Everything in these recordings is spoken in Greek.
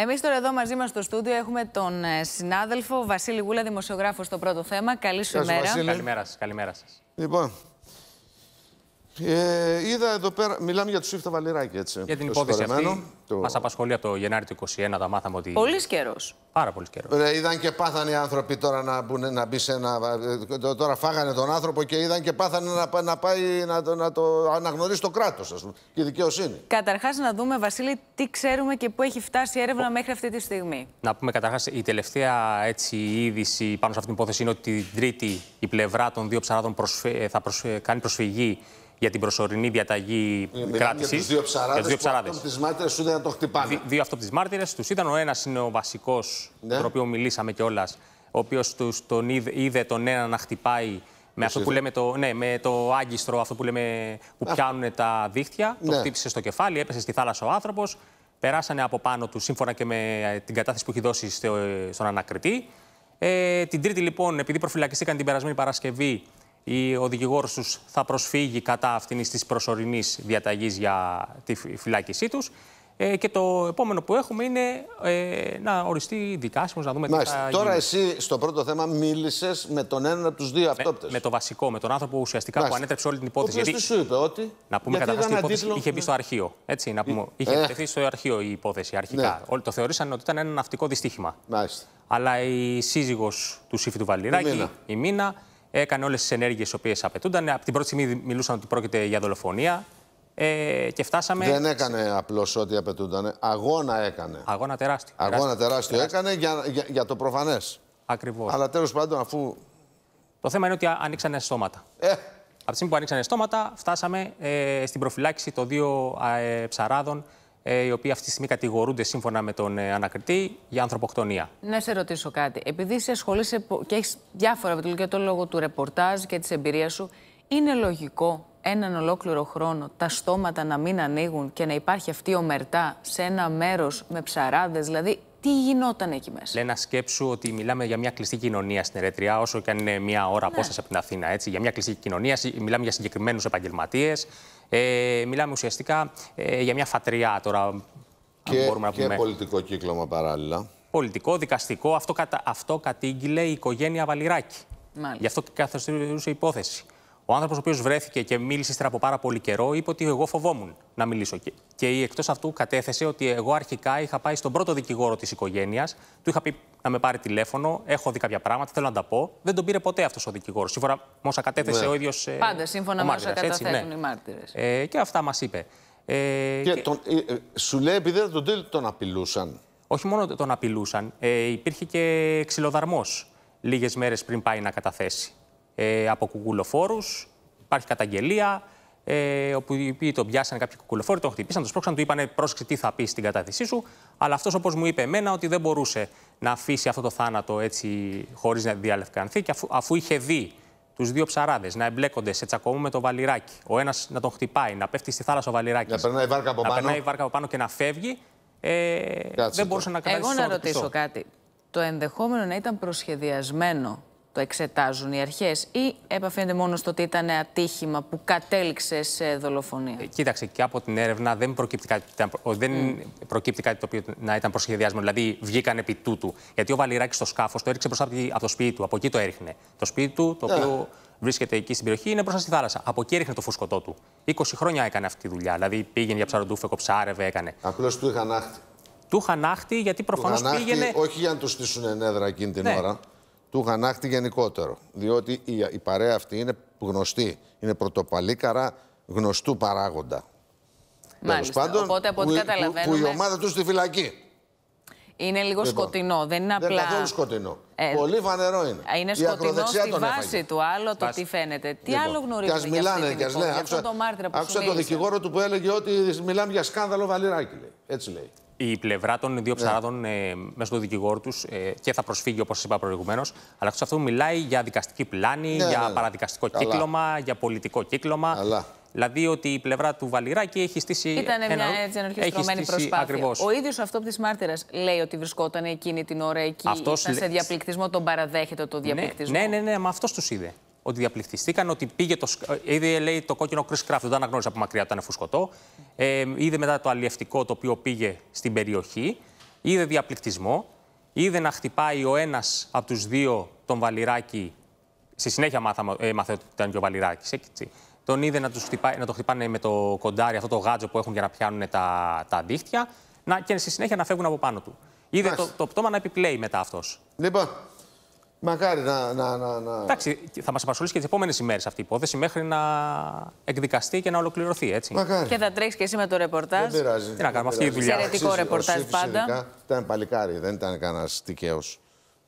Εμείς τώρα εδώ μαζί μας στο στούντιο έχουμε τον ε, συνάδελφο Βασίλη Γούλα, δημοσιογράφος στο πρώτο θέμα. Καλή σου ημέρα. Καλημέρα σας. Λοιπόν, ε, είδα εδώ πέρα, μιλάμε για τους Σίφτα Βαλιράκη, έτσι. Για την υπόθεση αυτή. Το... Μας απασχολεί από το Γενάρη του 2021, τα μάθαμε ότι. Πολύς καιρός. Πάρα πολύς καιρός. Ε, είδαν και πάθανε οι άνθρωποι τώρα να, μπουν, να μπει σε ένα. Ε, τώρα φάγανε τον άνθρωπο και είδαν και πάθανε να, να πάει να, το, να το αναγνωρίσει το κράτος, ας πούμε, και η δικαιοσύνη. Καταρχάς, να δούμε, Βασίλη, τι ξέρουμε και πού έχει φτάσει η έρευνα μέχρι αυτή τη στιγμή. Να πούμε καταρχάς, η τελευταία έτσι, είδηση πάνω σε αυτή την υπόθεση είναι ότι την Τρίτη η πλευρά των δύο ψαράδων θα κάνει προσφυγή για την προσωρινή διαταγή κράτηση. Ε, για τους δύο ψαράδες. Δύο, ψαράδες. Που να το χτυπάνε. δύο αυτό από μάρτυρες τους ήταν. Ο ένας είναι ο βασικός, ναι. τον οποίο μιλήσαμε κιόλας, ο οποίος τον είδε, είδε τον ένα να χτυπάει με αυτό που λέμε το, ναι, με το άγκιστρο, αυτό που λέμε που πιάνουν τα δίχτυα. Ναι. Το χτύπησε στο κεφάλι, έπεσε στη θάλασσα ο άνθρωπος. Περάσανε από πάνω του σύμφωνα και με ε, την κατάθεση που έχει δώσει στο, ε, στον ανακριτή. Ε, την Τρίτη, λοιπόν, επειδή προφυλακιστήκαν την περασμένη Παρασκευή, ο δικηγόρο του θα προσφύγει κατά αυτήν της προσωρινής διαταγής για τη φυλάκισή τους. Ε, και το επόμενο που έχουμε είναι ε, να οριστεί δικάσιμος, να δούμε τι θα Τώρα εσύ στο πρώτο θέμα μίλησες με τον έναν από τους δύο αυτόπτες. Με, με το βασικό, με τον άνθρωπο ουσιαστικά Μάλιστα. που ανέτρεψε όλη την υπόθεση. Ο γιατί, σου είπε ότι. Να πούμε καταρχά την υπόθεση. Είχε μπει στο αρχείο. Έτσι, να πούμε, ε. είχε επιτεθεί στο αρχείο η υπόθεση αρχικά. Ναι. Όλοι το θεωρήσαν ότι ήταν ένα ναυτικό δυστύχημα. Μάλιστα. Αλλά η σύζυγος του Σύφη του Βαλινάκη, η Μίνα, έκανε όλες τις ενέργειες οι οποίες απαιτούνταν. Από την πρώτη στιγμή μιλούσαν ότι πρόκειται για δολοφονία. Ε, και φτάσαμε. Δεν έκανε απλώς ό,τι απαιτούνταν. Αγώνα έκανε. Αγώνα τεράστιο. Αγώνα τεράστιο, έκανε για, για, το προφανές. Ακριβώς. Αλλά τέλος πάντων, αφού. Το θέμα είναι ότι ανοίξανε στόματα. Ε. Από τη στιγμή που ανοίξανε στόματα, φτάσαμε ε, στην προφυλάξη των δύο ε, ψαράδων ε, οι οποίοι αυτή τη στιγμή κατηγορούνται σύμφωνα με τον ε, ανακριτή για ανθρωποκτονία. Να σε ρωτήσω κάτι. Επειδή σε ασχολείσαι και έχεις διάφορα βιβλία το λόγο του ρεπορτάζ και της εμπειρίας σου, είναι λογικό έναν ολόκληρο χρόνο τα στόματα να μην ανοίγουν και να υπάρχει αυτή η ομερτά σε ένα μέρος με ψαράδες. Δηλαδή, τι γινόταν εκεί μέσα. Να σκέψου ότι μιλάμε για μια κλειστή κοινωνία στην Ερετριά, όσο και αν είναι μια ώρα ναι. απόσταση από την Αθήνα. Έτσι. Για μια κλειστή κοινωνία, μιλάμε για συγκεκριμένους επαγγελματίες. Ε, μιλάμε ουσιαστικά ε, για μια φατριά τώρα. Και, μπορούμε να και πολιτικό κύκλωμα παράλληλα. Πολιτικό, δικαστικό. Αυτό, κατα... αυτό κατήγγειλε η οικογένεια Βαλιράκη. Μάλιστα. Γι' αυτό και καθοριστούσε υπόθεση. Ο άνθρωπος ο οποίος βρέθηκε και μίλησε ύστερα από πάρα πολύ καιρό είπε ότι εγώ φοβόμουν να μιλήσω εκεί. Και εκτός αυτού κατέθεσε ότι εγώ αρχικά είχα πάει στον πρώτο δικηγόρο της οικογένειας, του είχα πει να με πάρει τηλέφωνο, έχω δει κάποια πράγματα, θέλω να τα πω. Δεν τον πήρε ποτέ αυτός ο δικηγόρος. Σύμφωνα με όσα κατέθεσε ναι. ο ίδιος. Ε, Πάντα σύμφωνα με όσα καταθέτουν ναι. οι μάρτυρες. Ε, και αυτά μας είπε. Ε, και, Τον, ε, ε, σου λέει επειδή δεν τον, απειλούσαν. Όχι μόνο τον απειλούσαν, ε, υπήρχε και ξυλοδαρμός λίγες μέρες πριν πάει να καταθέσει. Ε, από κουκουλοφόρους, υπάρχει καταγγελία ε, όπου οι οποίοι τον πιάσαν κάποιοι κουκουλοφόροι, τον χτυπήσαν, τον σπρώξαν, του είπανε πρόσεξε τι θα πεις στην κατάθεσή σου. Αλλά αυτός όπως μου είπε εμένα ότι δεν μπορούσε να αφήσει αυτό το θάνατο έτσι χωρίς να διαλευκανθεί και αφού, αφού είχε δει τους δύο ψαράδες να εμπλέκονται σε τσακωμό με το βαλυράκι, ο ένας να τον χτυπάει, να πέφτει στη θάλασσα ο βαλυράκι Να περνάει βάρκα από πάνω. Να βάρκα από πάνω και να φεύγει. Ε, δεν μπορούσε να κρατήσει Εγώ να ρωτήσω κάτι. Το ενδεχόμενο να ήταν προσχεδιασμένο το εξετάζουν οι αρχές ή επαφήνεται μόνο στο ότι ήταν ατύχημα που κατέληξε σε δολοφονία. Ε, κοίταξε, και από την έρευνα δεν προκύπτει κάτι, δεν mm. προκύπτει το οποίο να ήταν προσχεδιασμένο. Δηλαδή βγήκαν επί τούτου. Γιατί ο Βαλιράκης στο σκάφος το έριξε μπροστά από το σπίτι του. Από εκεί το έριχνε. Το σπίτι του, το ε. οποίο βρίσκεται εκεί στην περιοχή, είναι μπροστά στη θάλασσα. Από εκεί έριχνε το φουσκωτό του. 20 χρόνια έκανε αυτή τη δουλειά. Δηλαδή πήγαινε για ψαροντούφεκο, ψάρευε, έκανε. Απλώ του είχαν άχτη. Του είχαν άχτη γιατί προφανώ πήγαινε. Όχι για να τους στήσουν ενέδρα εκείνη την ναι. ώρα του Γανάχτη γενικότερο. Διότι η, παρέα αυτή είναι γνωστή. Είναι πρωτοπαλίκαρα γνωστού παράγοντα. Μάλιστα. Πάντων, Οπότε από ό,τι καταλαβαίνουμε. Που, η ομάδα τους στη φυλακή. Είναι λίγο λοιπόν, σκοτεινό. Δεν είναι απλά. Δεν είναι σκοτεινό. Ε, Πολύ φανερό είναι. Ε, είναι σκοτεινό στη βάση του. Άλλο το τι φαίνεται. Τι λοιπόν, άλλο γνωρίζουμε. για μιλάνε, και Άκουσα το δικηγόρο του που έλεγε ότι μιλάμε για σκάνδαλο βαλιράκι. Έτσι λέει η πλευρά των δύο ναι. ψαράδων ε, μέσω του δικηγόρου τους ε, και θα προσφύγει, όπως είπα προηγουμένως. Αλλά αυτό μιλάει για δικαστική πλάνη, ναι, για ναι, παραδικαστικό Καλά. κύκλωμα, για πολιτικό κύκλωμα. Δηλαδή ότι η πλευρά του Βαλιράκη έχει στήσει. Ήταν μια έτσι ενορχιστρωμένη προσπάθεια. Ακριβώς. Ο ίδιος αυτό τη μάρτυρας λέει ότι βρισκόταν εκείνη την ώρα εκεί. ήταν σε διαπληκτισμό, τον παραδέχεται το διαπληκτισμό. Ναι, ναι, ναι, μα αυτός τους είδε ότι διαπληκτιστήκαν, ότι πήγε το. Ε, είδε λέει, το κόκκινο Chris Craft, δεν το αναγνώρισε από μακριά, ήταν φουσκωτό. Ε, είδε μετά το αλλιευτικό το οποίο πήγε στην περιοχή. Είδε διαπληκτισμό. Είδε να χτυπάει ο ένας από τους δύο τον Βαλιράκη. Στη συνέχεια μάθαμε, ε, ότι ήταν και ο Βαλιράκη. Τον είδε να, τους να το χτυπάνε με το κοντάρι, αυτό το γάτζο που έχουν για να πιάνουν τα, τα αντίχτυα. Να, και στη συνέχεια να φεύγουν από πάνω του. Είδε το, το πτώμα να επιπλέει μετά αυτός. Λοιπόν, Μακάρι να. να, να, να... Εντάξει, θα μας απασχολήσει και τις επόμενες ημέρες αυτή η υπόθεση μέχρι να εκδικαστεί και να ολοκληρωθεί. Έτσι. Μακάρι. Και θα τρέξεις και εσύ με το ρεπορτάζ. Δεν πειράζει. Τι να κάνουμε, αυτή η δουλειά. Εξαιρετικό ρεπορτάζ πάντα. ήταν παλικάρι, δεν ήταν κανένας τυχαίος.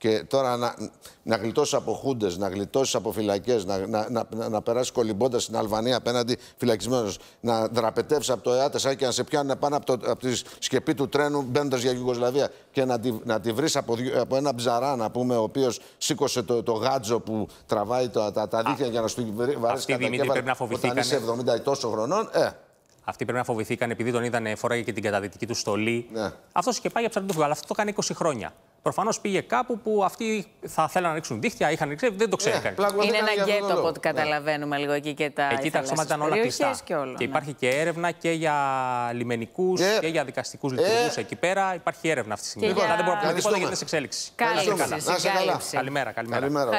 Και τώρα να, να γλιτώσεις από χούντες, να γλιτώσεις από φυλακές, να, να, να, να περάσεις κολυμπώντας στην Αλβανία απέναντι φυλακισμένος, να δραπετεύσεις από το ΕΑΤΕ σαν και να σε πιάνουν πάνω από, το, από τη σκεπή του τρένου μπαίνοντας για Γιουγκοσλαβία και να τη, να τη βρεις από, από ένα ψαρά, να πούμε, ο οποίος σήκωσε το, το γάτζο που τραβάει τα, τα, τα δίχτυα για να σου βρει κατά κέφαλα να όταν είσαι 70 τόσο χρονών. Ε, αυτοί πρέπει να φοβηθήκαν επειδή τον είδαν φοράγε και την καταδυτική του στολή. Ναι. Αυτός και πάει για ψαρά του Αλλά αυτό το κάνει 20 χρόνια. Προφανώς πήγε κάπου που αυτοί θα θέλαν να ρίξουν δίχτυα, είχαν ρίξει, δεν το ξέρει ε, κανείς. Είναι ένα γκέτο από ό,τι καταλαβαίνουμε λίγο εκεί και τα. Εκεί τα όλα κλειστά. Και, όλο, και ναι. υπάρχει και έρευνα και για λιμενικούς ε, και για δικαστικούς yeah. λειτουργούς ε. εκεί πέρα. Υπάρχει έρευνα αυτή τη στιγμή. Λοιπόν, δεν μπορούμε να πούμε τίποτα για τι εξέλιξει. εξέλιξη. Καλημέρα. Καλημέρα.